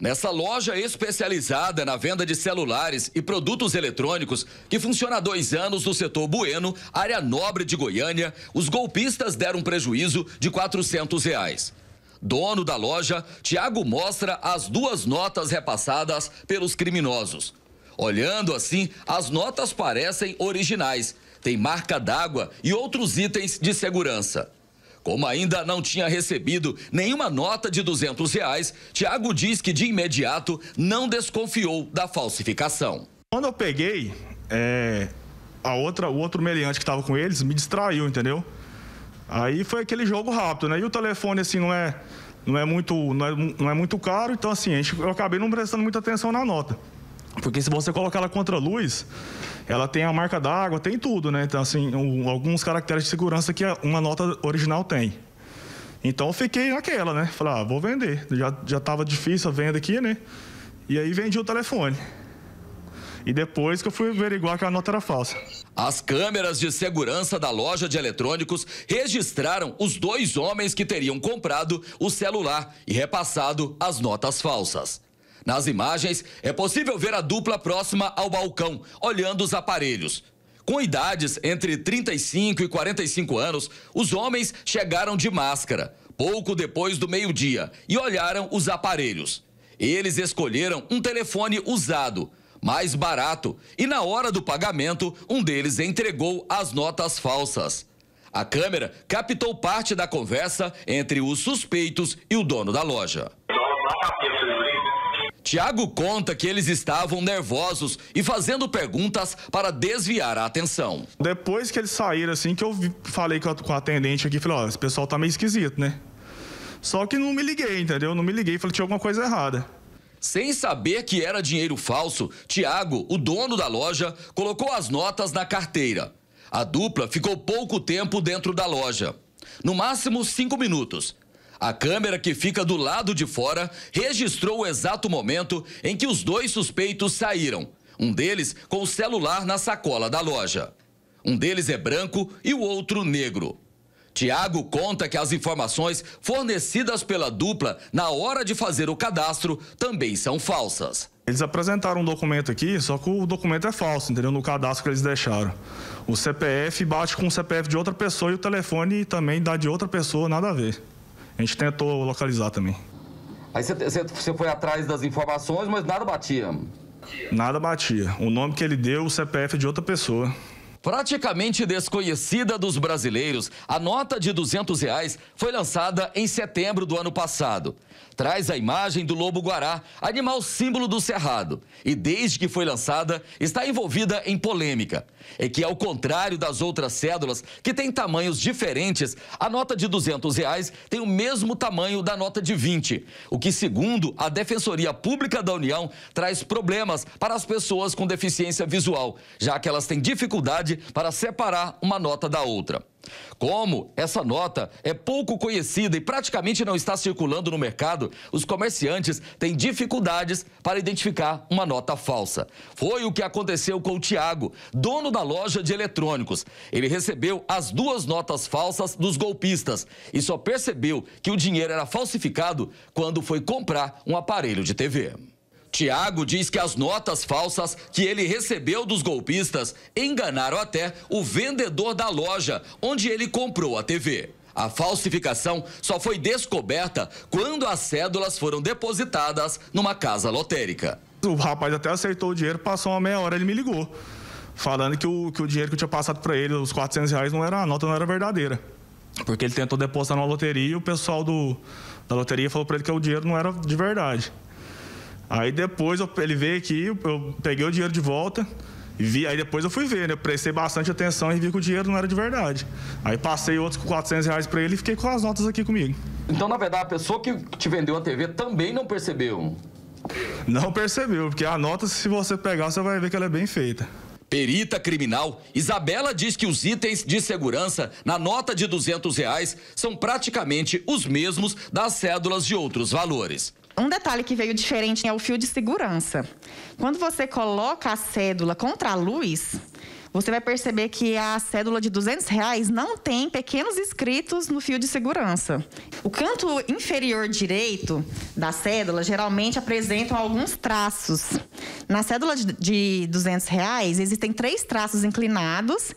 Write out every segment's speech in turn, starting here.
Nessa loja especializada na venda de celulares e produtos eletrônicos, que funciona há dois anos no setor Bueno, área nobre de Goiânia, os golpistas deram prejuízo de R$ 400. Reais. Dono da loja, Tiago mostra as duas notas repassadas pelos criminosos. Olhando assim, as notas parecem originais, tem marca d'água e outros itens de segurança. Como ainda não tinha recebido nenhuma nota de 200 reais, Tiago diz que de imediato não desconfiou da falsificação. Quando eu peguei, é, a outra, o outro meliante que estava com eles me distraiu, entendeu? Aí foi aquele jogo rápido, né? E o telefone, assim, não é, não é, muito, não é, não é muito caro, então, assim, eu acabei não prestando muita atenção na nota. Porque se você colocar ela contra a luz, ela tem a marca d'água, tem tudo, né? Então, assim, um, alguns caracteres de segurança que uma nota original tem. Então, eu fiquei naquela, né? Falei, ah, vou vender. Já, já tava difícil a venda aqui, né? E aí vendi o telefone. E depois que eu fui averiguar que a nota era falsa. As câmeras de segurança da loja de eletrônicos registraram os dois homens que teriam comprado o celular e repassado as notas falsas. Nas imagens, é possível ver a dupla próxima ao balcão, olhando os aparelhos. Com idades entre 35 e 45 anos, os homens chegaram de máscara, pouco depois do meio-dia, e olharam os aparelhos. Eles escolheram um telefone usado, mais barato, e na hora do pagamento, um deles entregou as notas falsas. A câmera captou parte da conversa entre os suspeitos e o dono da loja. Tiago conta que eles estavam nervosos e fazendo perguntas para desviar a atenção. Depois que eles saíram, assim, que eu falei com a atendente aqui, falei, ó, oh, esse pessoal tá meio esquisito, né? Só que não me liguei, entendeu? Não me liguei, falei, tinha alguma coisa errada. Sem saber que era dinheiro falso, Tiago, o dono da loja, colocou as notas na carteira. A dupla ficou pouco tempo dentro da loja. No máximo cinco minutos, a câmera que fica do lado de fora registrou o exato momento em que os dois suspeitos saíram, um deles com o celular na sacola da loja. Um deles é branco e o outro negro. Tiago conta que as informações fornecidas pela dupla na hora de fazer o cadastro também são falsas. Eles apresentaram um documento aqui, só que o documento é falso, entendeu? No cadastro que eles deixaram. O CPF bate com o CPF de outra pessoa e o telefone também dá de outra pessoa, nada a ver. A gente tentou localizar também. Aí você foi atrás das informações, mas nada batia? Nada batia. O nome que ele deu, o CPF de outra pessoa. Praticamente desconhecida dos brasileiros, a nota de 200 reais foi lançada em setembro do ano passado traz a imagem do lobo-guará, animal símbolo do cerrado, e desde que foi lançada está envolvida em polêmica. É que, ao contrário das outras cédulas, que têm tamanhos diferentes, a nota de 200 reais tem o mesmo tamanho da nota de 20, o que, segundo a Defensoria Pública da União, traz problemas para as pessoas com deficiência visual, já que elas têm dificuldade para separar uma nota da outra. Como essa nota é pouco conhecida e praticamente não está circulando no mercado, os comerciantes têm dificuldades para identificar uma nota falsa. Foi o que aconteceu com o Tiago, dono da loja de eletrônicos. Ele recebeu as duas notas falsas dos golpistas e só percebeu que o dinheiro era falsificado quando foi comprar um aparelho de TV. Tiago diz que as notas falsas que ele recebeu dos golpistas enganaram até o vendedor da loja onde ele comprou a TV. A falsificação só foi descoberta quando as cédulas foram depositadas numa casa lotérica. O rapaz até acertou o dinheiro, passou uma meia hora, ele me ligou, falando que o, que o dinheiro que eu tinha passado para ele, os 400 reais, não era, a nota não era verdadeira. Porque ele tentou depositar numa loteria e o pessoal do, da loteria falou para ele que o dinheiro não era de verdade. Aí depois eu, ele veio aqui, eu peguei o dinheiro de volta. Vi, aí depois eu fui ver, né? Eu prestei bastante atenção e vi que o dinheiro não era de verdade. Aí passei outros 400 reais para ele e fiquei com as notas aqui comigo. Então, na verdade, a pessoa que te vendeu a TV também não percebeu? Não percebeu, porque a nota, se você pegar, você vai ver que ela é bem feita. Perita criminal, Isabela diz que os itens de segurança na nota de 200 reais são praticamente os mesmos das cédulas de outros valores. Um detalhe que veio diferente é o fio de segurança. Quando você coloca a cédula contra a luz, você vai perceber que a cédula de 200 reais não tem pequenos escritos no fio de segurança. O canto inferior direito da cédula geralmente apresenta alguns traços. Na cédula de 200 reais existem três traços inclinados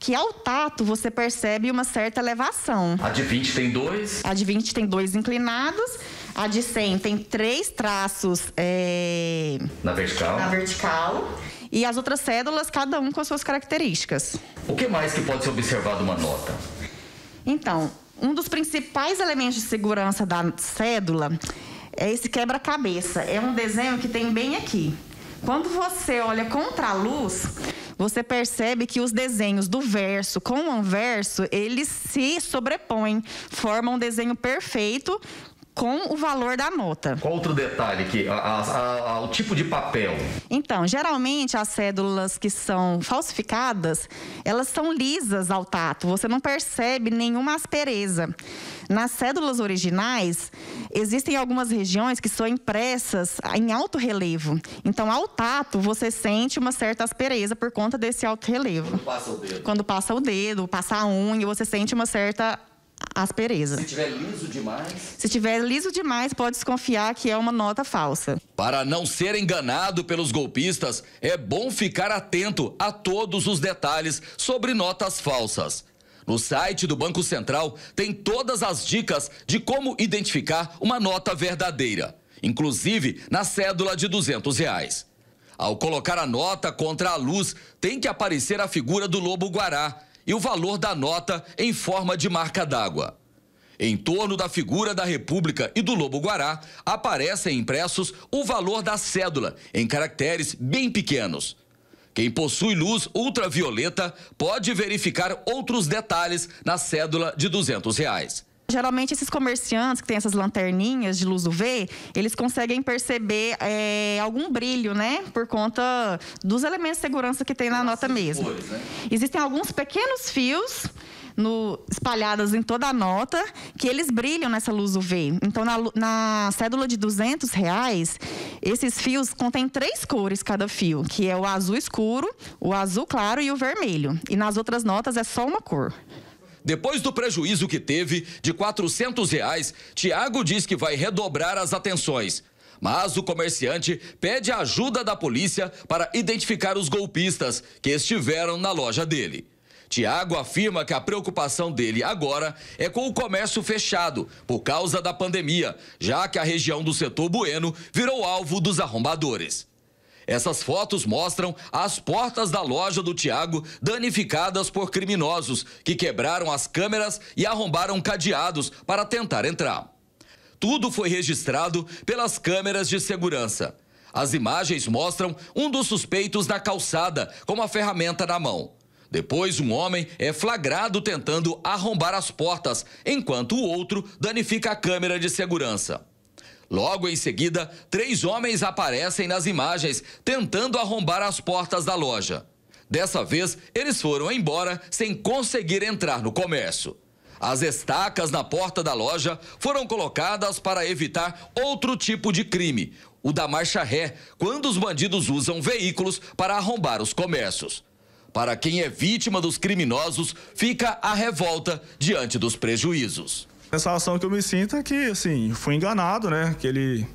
que ao tato você percebe uma certa elevação. A de 20 tem dois? A de 20 tem dois inclinados a de 100 tem três traços é... na vertical. Na vertical. E as outras cédulas, cada um com as suas características. O que mais que pode ser observado uma nota? Então, um dos principais elementos de segurança da cédula é esse quebra-cabeça. É um desenho que tem bem aqui. Quando você olha contra a luz, você percebe que os desenhos do verso com o anverso, eles se sobrepõem, formam um desenho perfeito com o valor da nota. Qual outro detalhe que o tipo de papel? Então, geralmente as cédulas que são falsificadas, elas são lisas ao tato, você não percebe nenhuma aspereza. Nas cédulas originais, existem algumas regiões que são impressas em alto relevo. Então, ao tato, você sente uma certa aspereza por conta desse alto relevo. Quando passa o dedo. Quando passa o dedo, passa a unha, você sente uma certa aspereza. Se tiver liso demais. Se tiver liso demais, pode desconfiar que é uma nota falsa. Para não ser enganado pelos golpistas, é bom ficar atento a todos os detalhes sobre notas falsas. No site do Banco Central tem todas as dicas de como identificar uma nota verdadeira, inclusive na cédula de 200 reais. Ao colocar a nota contra a luz, tem que aparecer a figura do lobo guará e o valor da nota em forma de marca d'água. Em torno da figura da República e do Lobo Guará, aparecem impressos o valor da cédula, em caracteres bem pequenos. Quem possui luz ultravioleta pode verificar outros detalhes na cédula de R$ 200. Reais. Geralmente, esses comerciantes que têm essas lanterninhas de luz UV, eles conseguem perceber é, algum brilho, né? Por conta dos elementos de segurança que tem na Nossa, nota mesmo. né? Existem alguns pequenos fios no, espalhadas em toda a nota, que eles brilham nessa luz UV. Então, na, na cédula de 200 reais, esses fios contêm três cores cada fio, que é o azul escuro, o azul claro e o vermelho. E nas outras notas é só uma cor. Depois do prejuízo que teve de 400 reais, Tiago diz que vai redobrar as atenções. Mas o comerciante pede a ajuda da polícia para identificar os golpistas que estiveram na loja dele. Tiago afirma que a preocupação dele agora é com o comércio fechado por causa da pandemia, já que a região do setor bueno virou alvo dos arrombadores. Essas fotos mostram as portas da loja do Tiago danificadas por criminosos que quebraram as câmeras e arrombaram cadeados para tentar entrar. Tudo foi registrado pelas câmeras de segurança. As imagens mostram um dos suspeitos na calçada com uma ferramenta na mão. Depois, um homem é flagrado tentando arrombar as portas, enquanto o outro danifica a câmera de segurança. Logo em seguida, três homens aparecem nas imagens tentando arrombar as portas da loja. Dessa vez, eles foram embora sem conseguir entrar no comércio. As estacas na porta da loja foram colocadas para evitar outro tipo de crime, o da marcha ré, quando os bandidos usam veículos para arrombar os comércios. Para quem é vítima dos criminosos, fica a revolta diante dos prejuízos. A sensação que eu me sinto é que, assim, fui enganado, né? Que ele.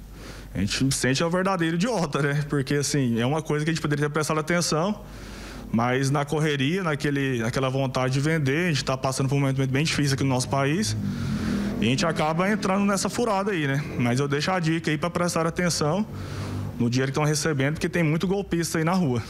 A gente sente é verdadeira verdadeiro idiota, né? Porque, assim, é uma coisa que a gente poderia ter prestado atenção, mas na correria, naquele, naquela vontade de vender, a gente está passando por um momento bem difícil aqui no nosso país. E a gente acaba entrando nessa furada aí, né? Mas eu deixo a dica aí para prestar atenção no dinheiro que estão recebendo, porque tem muito golpista aí na rua.